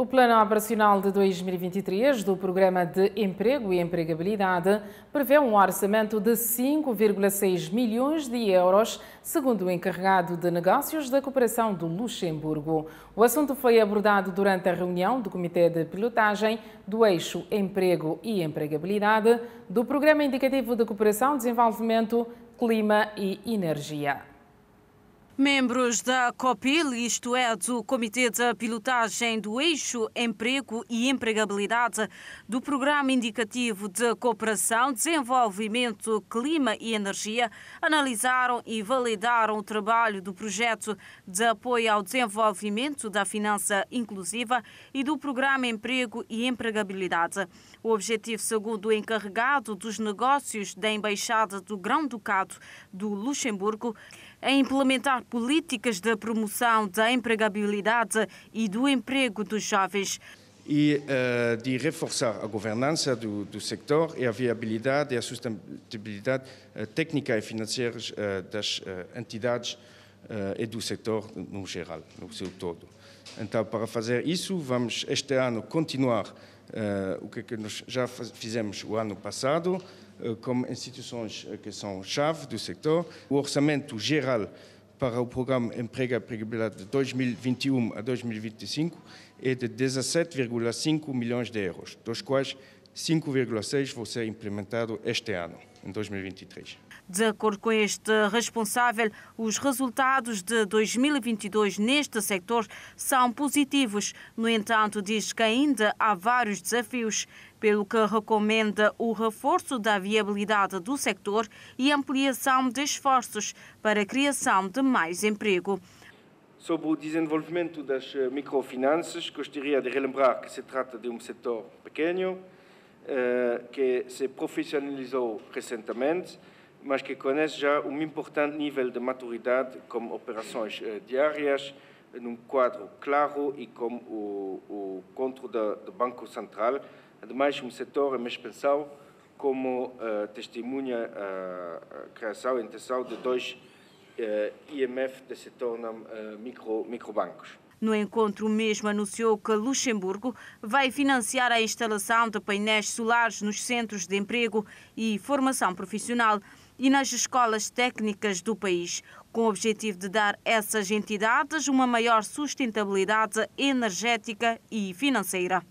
O Plano Operacional de 2023 do Programa de Emprego e Empregabilidade prevê um orçamento de 5,6 milhões de euros, segundo o encarregado de negócios da Cooperação do Luxemburgo. O assunto foi abordado durante a reunião do Comitê de Pilotagem do Eixo Emprego e Empregabilidade do Programa Indicativo de Cooperação, Desenvolvimento, Clima e Energia. Membros da COPIL, isto é, do Comitê de Pilotagem do Eixo Emprego e Empregabilidade do Programa Indicativo de Cooperação, Desenvolvimento, Clima e Energia, analisaram e validaram o trabalho do projeto de apoio ao desenvolvimento da finança inclusiva e do Programa Emprego e Empregabilidade. O objetivo, segundo o encarregado dos negócios da Embaixada do Grão-Ducado do Luxemburgo, a implementar políticas de promoção da empregabilidade e do emprego dos jovens e uh, de reforçar a governança do, do, sector e a viabilidade e a sustentabilidade uh, técnica e financeira uh, eh, das entidades e do setor no geral, no seu todo. Então, para fazer isso, vamos este ano continuar eh, o que, é que nós já fizemos o ano passado, eh, como instituições eh, que são chave do setor, o orçamento geral para o programa Empregabilidade de 2021 a 2025 é de 17,5 milhões de euros, dos quais 5,6 vão ser implementados este ano em 2023. De acordo com este responsável, os resultados de 2022 neste setor são positivos. No entanto, diz que ainda há vários desafios, pelo que recomenda o reforço da viabilidade do sector e ampliação de esforços para a criação de mais emprego. Sobre o desenvolvimento das microfinanças, gostaria de relembrar que se trata de um setor pequeno eh, que se profissionalizou recentemente, mas que conhece já um importante nível de maturidade com operações eh, diárias, num quadro claro e com o, o controle do Banco Central. Ademais, um setor em mais como uh, testemunha a, criação e intenção de dois uh, IMF que se tornam uh, micro, microbancos. No encontro mesmo anunciou que Luxemburgo vai financiar a instalação de painéis solares nos centros de emprego e formação profissional e nas escolas técnicas do país, com o objetivo de dar a essas entidades uma maior sustentabilidade energética e financeira.